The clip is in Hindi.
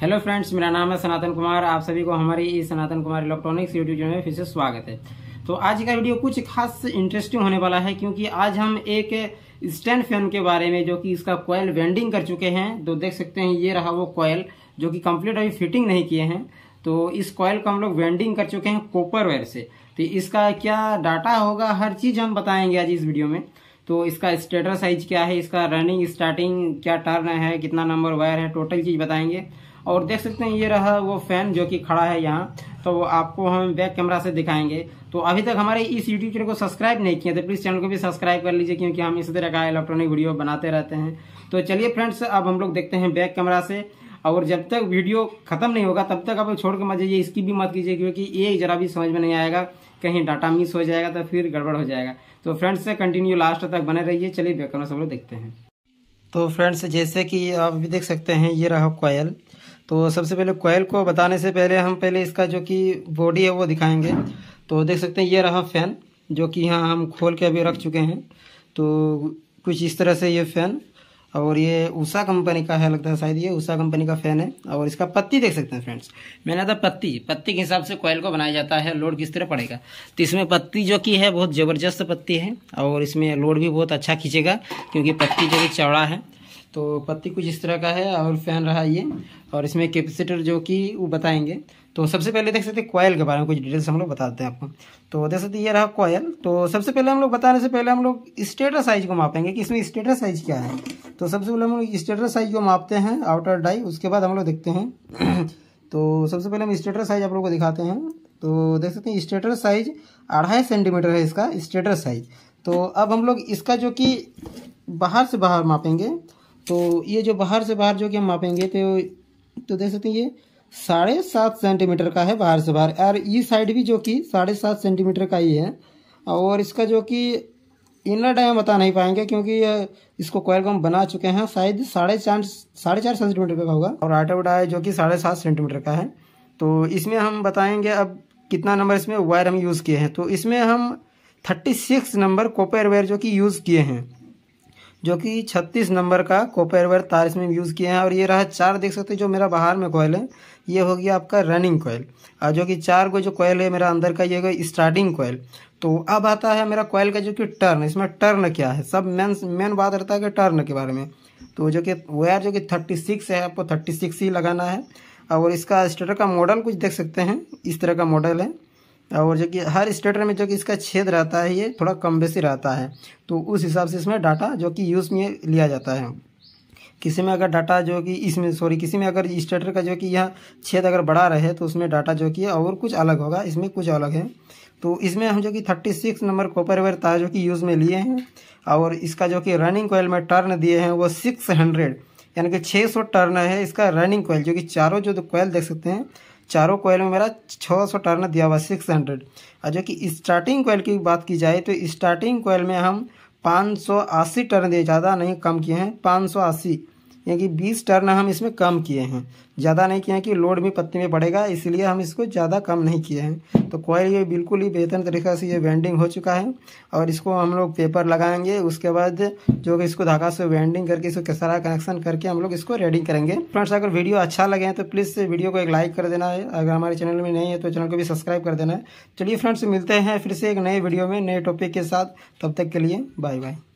हेलो फ्रेंड्स मेरा नाम है सनातन कुमार आप सभी को हमारी इस Sanatan Kumar electronics YouTube channel में फिर से स्वागत है तो आज का वीडियो कुछ खास इंटरेस्टिंग होने वाला है क्योंकि आज हम एक स्टैंड फैन के बारे में जो कि इसका कॉयल वेंडिंग कर चुके हैं तो देख सकते हैं ये रहा वो कॉयल जो कि कम्प्लीट अभी फिटिंग नहीं किए हैं तो इस कॉयल को हम लोग वेंडिंग कर चुके हैं वेयर से तो इसका क्या डाटा होगा हर चीज़ हम बताएंगे आज इस वीडियो में तो इसका स्टेटर साइज क्या है इसका रनिंग स्टार्टिंग क्या टर्न है कितना नंबर वायर है टोटल चीज़ बताएंगे और देख सकते हैं ये रहा वो फैन जो कि खड़ा है यहाँ तो आपको हम बैक कैमरा से दिखाएंगे तो अभी तक हमारे इस यूट्यूब चैनल को सब्सक्राइब नहीं किया तो प्लीज़ चैनल को भी सब्सक्राइब कर लीजिए क्योंकि हम इसी तरह का इलेक्ट्रॉनिक वीडियो बनाते रहते हैं तो चलिए फ्रेंड्स अब हम लोग देखते हैं बैक कैमरा से और जब तक वीडियो खत्म नहीं होगा तब तक आप छोड़ के मत जाइए इसकी भी मत कीजिए क्योंकि ये जरा भी समझ में नहीं आएगा कहीं डाटा मिस हो जाएगा तो फिर गड़बड़ हो जाएगा तो फ्रेंड्स से कंटिन्यू लास्ट तक बने रहिए चलिए बैक कैमरा सब लोग देखते हैं तो फ्रेंड्स जैसे कि आप भी देख सकते हैं ये रहा कोयल तो सबसे पहले कोयल को बताने से पहले हम पहले इसका जो कि बॉडी है वो दिखाएंगे तो देख सकते हैं ये रहा फ़ैन जो कि यहाँ हम खोल के अभी रख चुके हैं तो कुछ इस तरह से ये फ़ैन और ये उषा कंपनी का है लगता है शायद ये उषा कंपनी का फ़ैन है और इसका पत्ती देख सकते हैं फ्रेंड्स मैंने था पत्ती पत्ती के हिसाब से कोयल को बनाया जाता है लोड किस तरह पड़ेगा तो इसमें पत्ती जो कि है बहुत ज़बरदस्त पत्ती है और इसमें लोड भी बहुत अच्छा खींचेगा क्योंकि पत्ती जो कि चौड़ा है तो पत्ती कुछ इस तरह का है और फैन रहा ये और इसमें कैपेसिटर जो कि वो बताएंगे तो सबसे पहले देख सकते हैं कॉयल के बारे में कुछ डिटेल्स हम लोग बताते हैं आपको तो देख सकते ये रहा कॉयल तो सबसे पहले हम लोग बताने से पहले हम लोग स्टेटर साइज को मापेंगे कि इसमें स्टेटर साइज क्या है तो सबसे पहले हम लोग स्टेटर साइज को मापते हैं आउटर डाई उसके बाद हम लोग देखते हैं तो सबसे पहले हम स्टेटर साइज आप लोग को दिखाते हैं तो देख सकते हैं स्टेटर साइज अढ़ाई सेंटीमीटर है इसका स्टेटर साइज तो अब हम लोग इसका जो कि बाहर से बाहर मापेंगे तो ये जो बाहर से बाहर जो कि हम मापेंगे तो तो देख सकते हैं ये साढ़े सात सेंटीमीटर का है बाहर से बाहर और ये साइड भी जो कि साढ़े सात सेंटीमीटर का ही है और इसका जो कि इनर डाय बता नहीं पाएंगे क्योंकि इसको कोयल को हम बना चुके हैं शायद साढ़े चार साढ़े चार सेंटीमीटर का होगा और आउट डाई जो कि साढ़े सात सेंटीमीटर का है तो इसमें हम बताएंगे अब कितना नंबर इसमें वायर हम यूज़ किए हैं तो इसमें हम thirty six number copper wire जो कि यूज़ किए हैं जो कि 36 नंबर का कॉपर वायर तार इसमें यूज़ किया है और ये रहा चार देख सकते हैं जो मेरा बाहर में कोयल है ये हो गया आपका रनिंग कोयल और जो कि चार को जो कोयल है मेरा अंदर का ये हो स्टार्टिंग कोयल तो अब आता है मेरा कोयल का जो कि टर्न इसमें टर्न क्या है सब मेन मेन बात रहता है कि टर्न के बारे में तो जो कि वायर जो कि थर्टी सिक्स है आपको थर्टी सिक्स ही लगाना है और इसका स्टेटर का मॉडल कुछ देख सकते हैं इस तरह का मॉडल है और जो कि हर स्टेटर में जो कि इसका छेद रहता है ये थोड़ा कम बेसी रहता है तो उस हिसाब से इसमें डाटा जो कि यूज़ में लिया जाता है किसी में अगर डाटा जो कि इसमें सॉरी किसी में अगर स्टेटर का जो कि यह छेद अगर बढ़ा रहे तो उसमें डाटा जो कि और कुछ अलग होगा इसमें कुछ अलग है तो इसमें हम जो कि थर्टी सिक्स नंबर कॉपरवेयर तार जो कि यूज़ में लिए हैं और इसका जो कि रनिंग कोयल में टर्न दिए हैं वो सिक्स हंड्रेड यानी कि छः सौ टर्न है इसका रनिंग कोयल जो कि चारों जो कोयल देख सकते हैं चारों कोयल में मेरा 600 टर्न दिया हुआ 600 और जो कि स्टार्टिंग कोयल की बात की जाए तो स्टार्टिंग कोयल में हम 580 टर्न दिए ज़्यादा नहीं कम किए हैं 580 क्योंकि 20 टर्न हम इसमें कम किए हैं ज़्यादा नहीं किए हैं कि लोड भी पत्ती में पड़ेगा इसलिए हम इसको ज़्यादा कम नहीं किए हैं तो कॉयल ये बिल्कुल ही बेहतर तरीक़े से ये वेंडिंग हो चुका है और इसको हम लोग पेपर लगाएंगे उसके बाद जो कि इसको धागा से वेंडिंग करके इसको सारा कनेक्शन करके हम लोग इसको रेडिंग करेंगे फ्रेंड्स अगर वीडियो अच्छा लगे तो प्लीज़ वीडियो को एक लाइक कर देना है अगर हमारे चैनल में नहीं है तो चैनल को भी सब्सक्राइब कर देना है चलिए फ्रेंड्स मिलते हैं फिर से एक नए वीडियो में नए टॉपिक के साथ तब तक के लिए बाय बाय